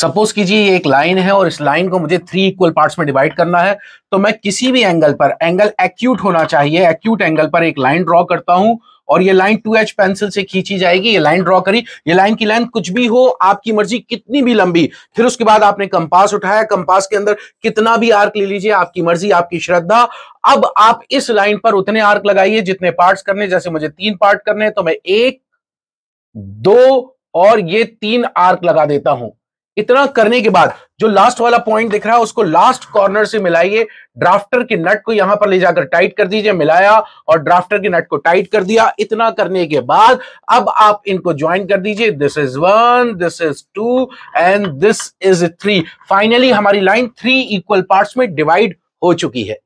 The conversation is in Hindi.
सपोज कीजिए एक लाइन है और इस लाइन को मुझे थ्री इक्वल पार्ट्स में डिवाइड करना है तो मैं किसी भी एंगल पर एंगल एक्यूट होना चाहिए एक्यूट एंगल पर एक लाइन ड्रॉ करता हूं और ये लाइन टू एच पेंसिल से खींची जाएगी ये लाइन ड्रॉ करी ये लाइन की लेंथ कुछ भी हो आपकी मर्जी कितनी भी लंबी फिर उसके बाद आपने कंपास उठाया कंपास के अंदर कितना भी आर्क ले लीजिए आपकी मर्जी आपकी श्रद्धा अब आप इस लाइन पर उतने आर्क लगाइए जितने पार्ट्स करने जैसे मुझे तीन पार्ट करने तो मैं एक दो और ये तीन आर्क लगा देता हूं इतना करने के बाद जो लास्ट वाला पॉइंट दिख रहा है उसको लास्ट कॉर्नर से मिलाइए ड्राफ्टर के नट को यहां पर ले जाकर टाइट कर दीजिए मिलाया और ड्राफ्टर के नट को टाइट कर दिया इतना करने के बाद अब आप इनको ज्वाइन कर दीजिए this is one this is two and this is three finally हमारी लाइन थ्री इक्वल पार्ट्स में डिवाइड हो चुकी है